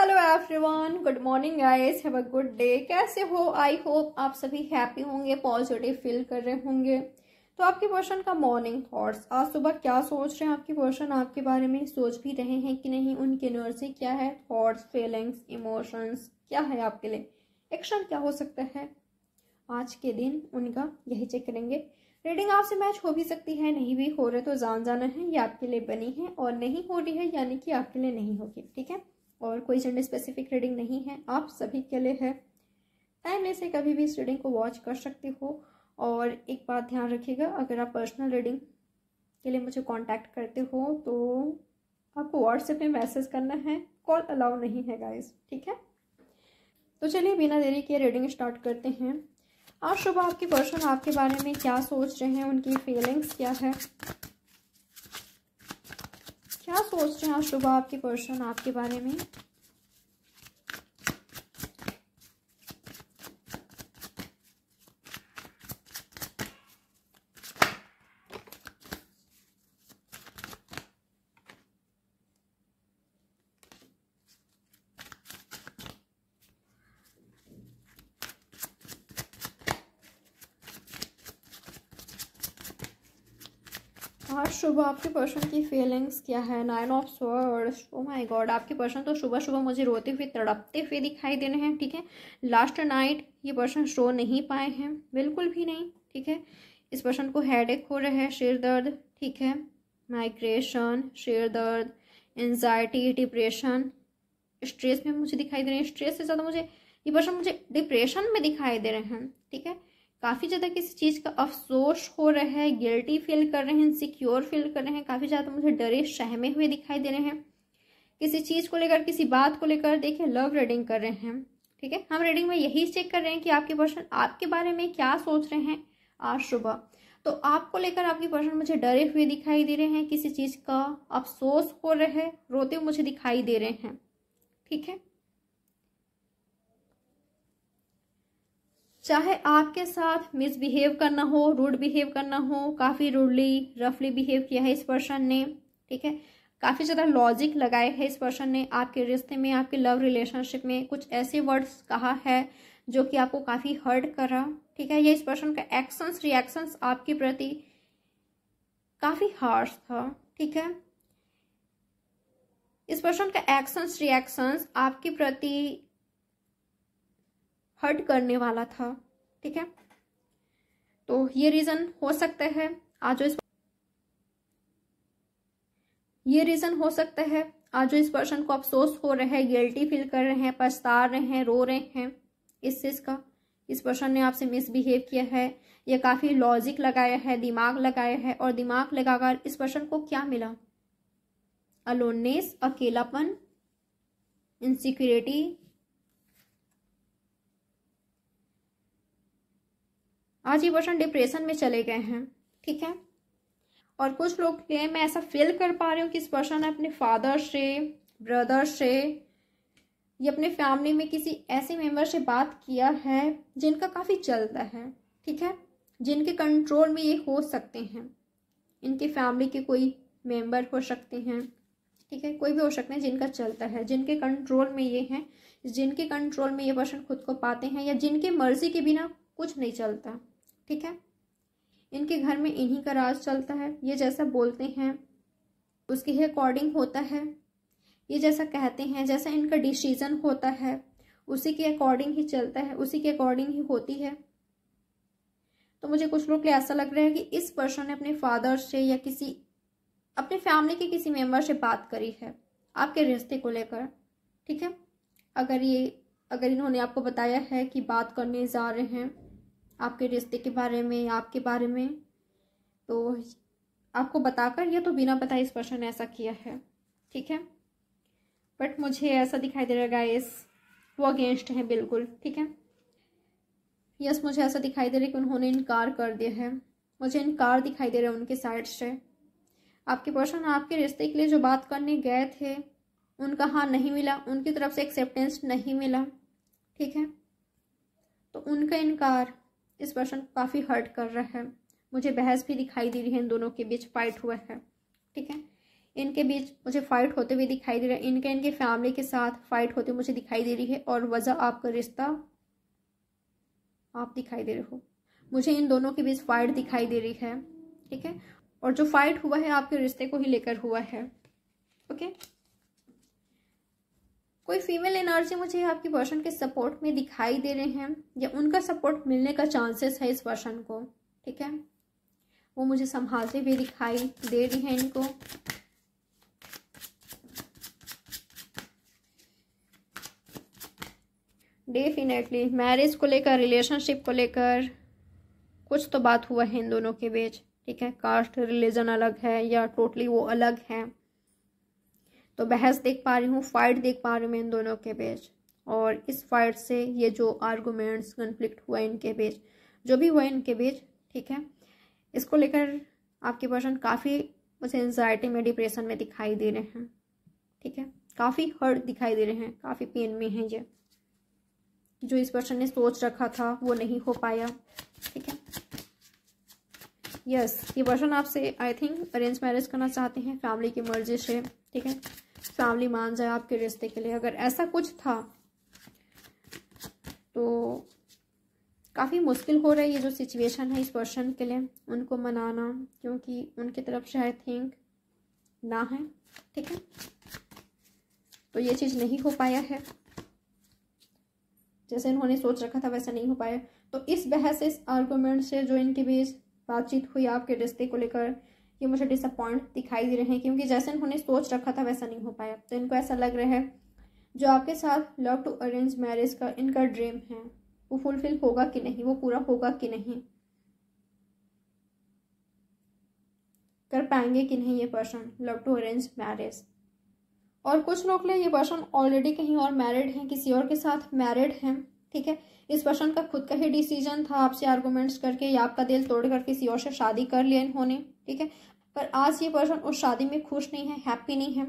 hello everyone good morning guys have a good day कैसे हो I hope आप सभी हैप्पी होंगे पॉजिटिव फील कर रहे होंगे तो आपके पर्सन का मॉर्निंग थॉट्स आज सुबह क्या सोच रहे हैं आपके पर्सन आपके बारे में सोच भी रहे हैं कि नहीं उनकी एनर्जी क्या है थॉट्स फीलिंग्स इमोशंस क्या है आपके लिए एक्शन क्या हो सकता है आज के दिन उनका यही चेक करेंगे रीडिंग आपसे मैच हो भी सकती है नहीं भी हो रहे तो जान जाना है ये आपके लिए बनी है और नहीं हो रही है यानी कि आपके लिए नहीं होगी ठीक है और कोई जेंडर स्पेसिफिक रीडिंग नहीं है आप सभी के लिए है टाइमलेस से कभी भी इस रीडिंग को वॉच कर सकते हो और एक बात ध्यान रखिएगा अगर आप पर्सनल रीडिंग के लिए मुझे कांटेक्ट करते हो तो आपको व्हाट्सएप में मैसेज करना है कॉल अलाउ नहीं है गाइस ठीक है तो चलिए बिना देरी के रीडिंग स्टार्ट करते हैं आज सुबह आपके पर्सन आपके बारे में क्या सोच रहे हैं उनकी फीलिंग्स क्या है क्या सोच रहे हैं आप सुबह आपकी पर्सन आपके बारे में शुभ आपके पर्सन की फीलिंग्स क्या है nine of swords oh my god आपके पर्सन तो सुबह सुबह मुझे रोते हुए तड़पते हुए दिखाई दे रहे हैं ठीक है लास्ट नाइट ये पर्सन सो नहीं पाए हैं बिल्कुल भी नहीं ठीक है इस पर्सन को हेडेक हो रहा है सिर दर्द ठीक है माइग्रेशन सिर दर्द एनजाइटी डिप्रेशन स्ट्रेस में मुझे दिखाई दे रहे हैं स्ट्रेस से ज़्यादा मुझे ये पर्सन मुझे डिप्रेशन में दिखाई दे रहे हैं ठीक है काफ़ी ज़्यादा किसी चीज़ का अफसोस हो रहा है गिल्टी फील कर रहे हैं सिक्योर फील कर रहे हैं काफ़ी ज़्यादा मुझे डरे सहमे हुए दिखाई दे रहे हैं किसी चीज़ को लेकर किसी बात को लेकर देखिए लव रीडिंग कर रहे हैं ठीक है हम रीडिंग में यही चेक कर रहे हैं कि आपके पर्सन आपके बारे में क्या सोच रहे हैं आज सुबह तो आपको लेकर आपके पर्सन मुझे डरे हुए दिखाई दे रहे हैं किसी चीज़ का अफसोस हो रहा है रोते हुए मुझे दिखाई दे रहे हैं ठीक है चाहे आपके साथ मिसबिहेव करना हो रूड बिहेव करना हो काफ़ी रूडली रफली बिहेव किया है इस पर्सन ने ठीक है काफ़ी ज़्यादा लॉजिक लगाए है इस पर्सन ने आपके रिश्ते में आपके लव रिलेशनशिप में कुछ ऐसे वर्ड्स कहा है जो कि आपको काफ़ी हर्ट करा ठीक है ये इस पर्सन का एक्शंस रिएक्शंस आपके प्रति काफ़ी हार्श था ठीक है इस पर्सन का एक्शंस रिएक्शंस आपके प्रति हर्ट करने वाला था ठीक है तो ये रीजन हो सकते है आज इस ये रीजन हो सकता है आज जो इस पर्सन को अफसोस हो रहे हैं गिल्टी फील कर रहे हैं पछता रहे हैं रो रहे हैं इस चीज का इस पर्सन ने आपसे मिसबिहेव किया है ये काफी लॉजिक लगाया है दिमाग लगाया है और दिमाग लगाकर इस पर्सन को क्या मिला अलोननेस अकेलापन इनसिक्योरिटी आज ये पर्सन डिप्रेशन में चले गए हैं ठीक है और कुछ लोग के मैं ऐसा फील कर पा रही हूँ कि इस पर्सन ने अपने फादर से ब्रदर से या अपने फैमिली में किसी ऐसे मेंबर से बात किया है जिनका काफ़ी चलता है ठीक है जिनके कंट्रोल में ये हो सकते हैं इनके फैमिली के कोई मेंबर हो सकते हैं ठीक है कोई भी हो सकते हैं जिनका चलता है जिनके कंट्रोल में ये हैं जिनके कंट्रोल में ये पर्सन खुद को पाते हैं या जिनके मर्जी के बिना कुछ नहीं चलता ठीक है इनके घर में इन्हीं का राज चलता है ये जैसा बोलते हैं उसके अकॉर्डिंग होता है ये जैसा कहते हैं जैसा इनका डिसीजन होता है उसी के अकॉर्डिंग ही चलता है उसी के अकॉर्डिंग ही होती है तो मुझे कुछ लोग ऐसा लग रहा है कि इस पर्सन ने अपने फादर से या किसी अपने फैमिली के किसी मेम्बर से बात करी है आपके रिश्ते को लेकर ठीक है अगर ये अगर इन्होंने आपको बताया है कि बात करने जा रहे हैं आपके रिश्ते के बारे में आपके बारे में तो आपको बताकर या तो बिना बताए इस पर्सन ने ऐसा किया है ठीक है बट मुझे ऐसा दिखाई दे रहा है वो अगेंस्ट हैं बिल्कुल ठीक है यस मुझे ऐसा दिखाई दे रहा है कि उन्होंने इनकार कर दिया है मुझे इनकार दिखाई दे रहा है उनके साइड से आपके पर्सन आपके रिश्ते के लिए जो बात करने गए थे उनका हाँ नहीं मिला उनकी तरफ से एक्सेप्टेंस नहीं मिला ठीक है तो उनका इनकार इस पर्सन को काफ़ी हर्ट कर रहे हैं मुझे बहस भी दिखाई दे रही है इन दोनों के बीच फाइट हुआ है ठीक है इनके बीच मुझे फाइट होते हुए दिखाई दे रहा है इनके इनके फैमिली के साथ फाइट होते मुझे दिखाई दे रही है और वजह आपका रिश्ता आप दिखाई दे रहे हो मुझे इन दोनों के बीच फाइट दिखाई दे रही है ठीक है और जो फाइट हुआ है आपके रिश्ते को ही लेकर हुआ है ओके कोई फीमेल एनर्जी मुझे आपकी पर्सन के सपोर्ट में दिखाई दे रहे हैं या उनका सपोर्ट मिलने का चांसेस है इस पर्सन को ठीक है वो मुझे संभालते हुए दिखाई दे रही है इनको डेफिनेटली मैरिज को लेकर रिलेशनशिप को लेकर कुछ तो बात हुआ है इन दोनों के बीच ठीक है कास्ट रिलीजन अलग है या टोटली वो अलग है तो बहस देख पा रही हूँ फाइट देख पा रही हूँ मैं इन दोनों के बीच और इस फाइट से ये जो आर्गूमेंट्स कन्फ्लिक्ट हुआ इनके बीच जो भी हुआ इनके बीच ठीक है इसको लेकर आपके पर्सन काफ़ी मुझे एनजाइटी में डिप्रेशन में दिखाई दे रहे हैं ठीक है काफ़ी हर्ट दिखाई दे रहे हैं काफ़ी पेन में हैं ये जो इस पर्सन ने सोच रखा था वो नहीं हो पाया ठीक है यस yes, ये पर्सन आपसे आई थिंक अरेंज मैरिज करना चाहते हैं फैमिली की मर्जी से ठीक है फैमिली मान जाए आपके रिश्ते के लिए अगर ऐसा कुछ था तो काफ़ी मुश्किल हो रहा है ये जो सिचुएशन है इस पर्सन के लिए उनको मनाना क्योंकि उनकी तरफ से आई थिंक ना है ठीक है तो ये चीज़ नहीं हो पाया है जैसे इन्होंने सोच रखा था वैसा नहीं हो पाया तो इस बहस इस आर्गूमेंट से जो इनके बीच बातचीत हुई आपके रिश्ते को लेकर कि मुझे डिसअपॉइंट दिखाई दे रहे हैं क्योंकि जैसे इन्होंने सोच रखा था वैसा नहीं हो पाया तो इनको ऐसा लग रहा है जो आपके साथ लव टू अरेंज मैरिज का इनका ड्रीम है वो फुलफिल होगा कि नहीं वो पूरा होगा कि नहीं कर पाएंगे कि नहीं ये person love to arrange marriage और कुछ लोग ले ये पर्सन ऑलरेडी कहीं और मैरिड हैं किसी और के साथ मैरिड हैं ठीक है इस पर्सन का खुद का ही डिसीजन था आपसे आर्गूमेंट्स करके या आपका दिल तोड़ कर किसी और से शादी कर लिया इन्होंने ठीक है पर आज ये पर्सन उस शादी में खुश नहीं है हैप्पी नहीं है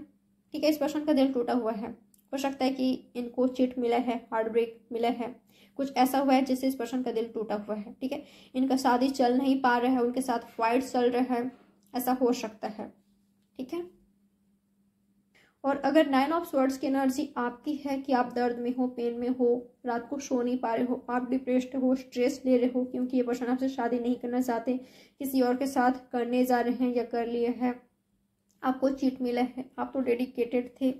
ठीक है इस पर्सन का दिल टूटा हुआ है हो सकता है कि इनको चिट मिला है हार्ट ब्रेक मिला है कुछ ऐसा हुआ है जिससे इस पर्सन का दिल टूटा हुआ है ठीक है इनका शादी चल नहीं पा रहा है उनके साथ फाइट चल रहा है ऐसा हो सकता है ठीक है और अगर नाइन ऑफ स्वर्ड्स की एनर्जी आपकी है कि आप दर्द में हो पेन में हो रात को सो नहीं पा रहे हो आप डिप्रेस्ड हो स्ट्रेस ले रहे हो क्योंकि ये पर्सन आपसे शादी नहीं करना चाहते किसी और के साथ करने जा रहे हैं या कर लिए है आपको चीट मिला है आप तो डेडिकेटेड थे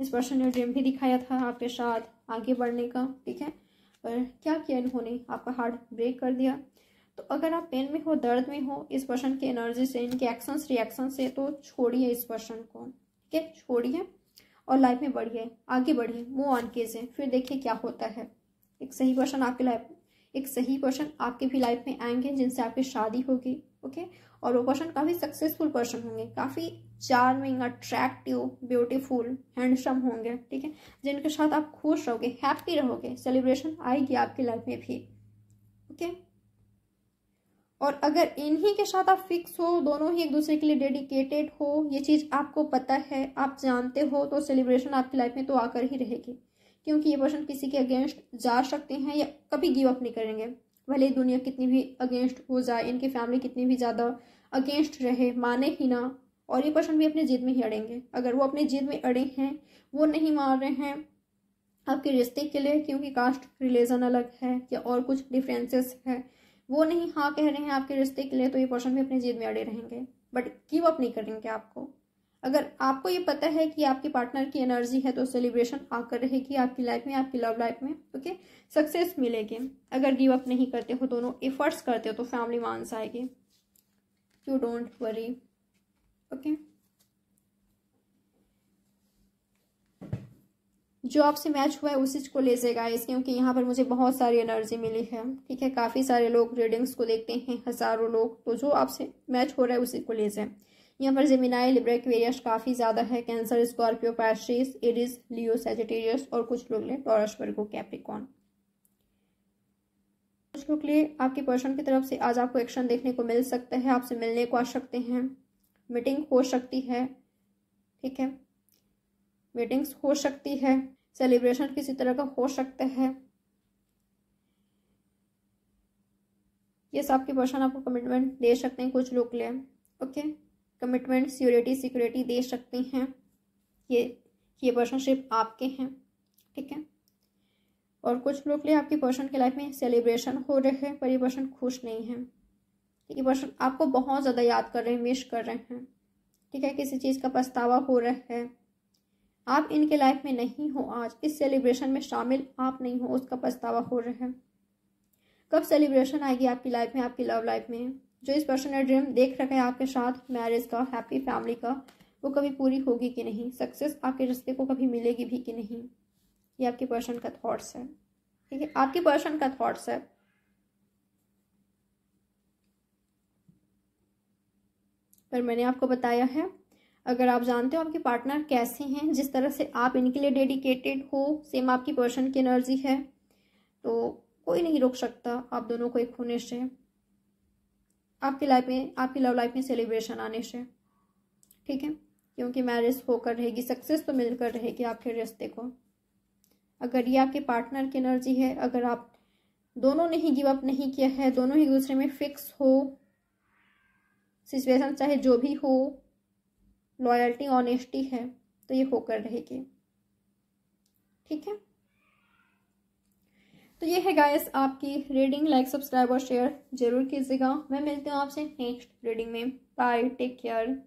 इस पर्सन ने ड्रीम भी दिखाया था आपके साथ आगे बढ़ने का ठीक है पर क्या किया इन्होंने आपका हार्ट ब्रेक कर दिया तो अगर आप पेन में हो दर्द में हो इस पर्सन की एनर्जी से इनके एक्शंस रिएक्शन से तो छोड़िए इस पर्सन को ठीक है छोड़िए और लाइफ में बढ़िए आगे बढ़िए मूव ऑन कीजिए फिर देखिए क्या होता है एक सही पर्सन आपके लाइफ एक सही पर्सन आपके भी लाइफ में आएंगे जिनसे आपकी शादी होगी ओके और वो पर्सन काफ़ी सक्सेसफुल पर्सन होंगे काफ़ी चार्मिंग अट्रैक्टिव ब्यूटीफुल हैंडसम होंगे ठीक है जिनके साथ आप खुश रहोगे हैप्पी रहोगे सेलिब्रेशन आएगी आपकी लाइफ में भी ओके और अगर इन्हीं के साथ आप फिक्स हो दोनों ही एक दूसरे के लिए डेडिकेटेड हो ये चीज़ आपको पता है आप जानते हो तो सेलिब्रेशन आपकी लाइफ में तो आकर ही रहेगी क्योंकि ये पर्सन किसी के अगेंस्ट जा सकते हैं या कभी गिव अप नहीं करेंगे भले दुनिया कितनी भी अगेंस्ट हो जाए इनकी फैमिली कितनी भी ज़्यादा अगेंस्ट रहे माने ही ना और ये पर्सन भी अपने जिद में ही अड़ेंगे अगर वो अपने जिद में अड़े हैं वो नहीं मान रहे हैं आपके रिश्ते के लिए क्योंकि कास्ट रिलीजन अलग है या और कुछ डिफरेंसेस है वो नहीं हाँ कह रहे हैं आपके रिश्ते के लिए तो ये पर्सन भी अपनी जिद में अड़े रहेंगे बट गिव अप नहीं करेंगे आपको अगर आपको ये पता है कि आपके पार्टनर की एनर्जी है तो सेलिब्रेशन आकर रहेगी आपकी लाइफ में आपकी लव लाइफ में ओके सक्सेस मिलेगी अगर गिव अप नहीं करते हो दोनों एफर्ट्स करते हो तो फैमिली मांस आएगी यू डोंट वरी ओके जो आपसे मैच हुआ है उसी को लीजिएगा इस क्योंकि यहाँ पर मुझे बहुत सारी एनर्जी मिली है ठीक है काफ़ी सारे लोग रीडिंग्स को देखते हैं हज़ारों लोग तो जो आपसे मैच हो रहा है उसी को लीजिए यहाँ पर जेमिनाई लिब्रा वेरियस काफ़ी ज़्यादा है कैंसर स्कॉर्पियो पैस्ट्रीज एडिस लियो सेजिटेरियस और कुछ लोग ले टॉरस को कैप्रिकॉन कुछ लोग लिए आपके पर्सन की तरफ से आज आपको एक्शन देखने को मिल सकता है आपसे मिलने को आ सकते हैं मीटिंग हो सकती है ठीक है मीटिंग्स हो सकती है सेलिब्रेशन किसी तरह का हो सकता है ये सब के पर्सन आपको कमिटमेंट दे सकते हैं कुछ लोग लिए ओके कमिटमेंट सिक्योरिटी सिक्योरिटी दे सकते हैं ये ये पर्सनशिप आपके हैं ठीक है और कुछ लोग लिए आपके पर्सन के लाइफ में सेलिब्रेशन हो रहे हैं पर ये पर्सन खुश नहीं है ये पर्सन आपको बहुत ज़्यादा याद कर रहे हैं मिस कर रहे हैं ठीक है किसी चीज़ का पछतावा हो रहा है आप इनके लाइफ में नहीं हो आज इस सेलिब्रेशन में शामिल आप नहीं हो उसका पछतावा हो रहा है कब सेलिब्रेशन आएगी आपकी लाइफ में आपकी लव लाइफ में जो इस पर्सन ने ड्रीम देख रखा है आपके साथ मैरिज का हैप्पी फैमिली का वो कभी पूरी होगी कि नहीं सक्सेस आपके रिश्ते को कभी मिलेगी भी कि नहीं ये आपके पर्सन का थॉट्स है ठीक है आपके पर्सन का थॉट्स है पर मैंने आपको बताया है अगर आप जानते हो आपके पार्टनर कैसे हैं जिस तरह से आप इनके लिए डेडिकेटेड हो सेम आपकी पर्सन की एनर्जी है तो कोई नहीं रोक सकता आप दोनों को एक होने से आपकी लाइफ में आपकी लव लाइफ में सेलिब्रेशन आने से ठीक है क्योंकि मैरिज होकर रहेगी सक्सेस तो मिलकर रहेगी आपके रिश्ते को अगर ये आपके पार्टनर की एनर्जी है अगर आप दोनों ने ही गिव अप नहीं किया है दोनों ही दूसरे में फिक्स हो सिचुएशन चाहे जो भी हो लॉयल्टी ऑनेस्टी है तो ये होकर रहेगी ठीक है तो ये है गाइस आपकी रीडिंग लाइक सब्सक्राइब और शेयर जरूर कीजिएगा मैं मिलती हूँ आपसे नेक्स्ट रीडिंग में बाय टेक केयर